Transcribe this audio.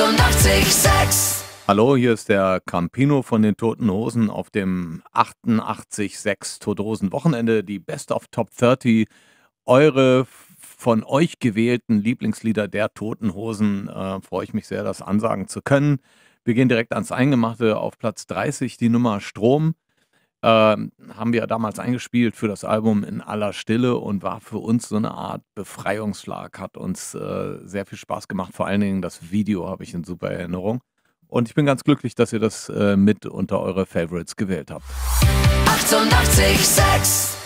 886. Hallo, hier ist der Campino von den Toten Hosen auf dem 88.6 Tote Wochenende, die Best of Top 30. Eure von euch gewählten Lieblingslieder der Toten Hosen. Äh, freue ich mich sehr, das ansagen zu können. Wir gehen direkt ans Eingemachte auf Platz 30, die Nummer Strom. Ähm, haben wir damals eingespielt für das Album In aller Stille und war für uns so eine Art Befreiungsschlag, hat uns äh, sehr viel Spaß gemacht. Vor allen Dingen das Video habe ich in super Erinnerung. Und ich bin ganz glücklich, dass ihr das äh, mit unter eure Favorites gewählt habt. 886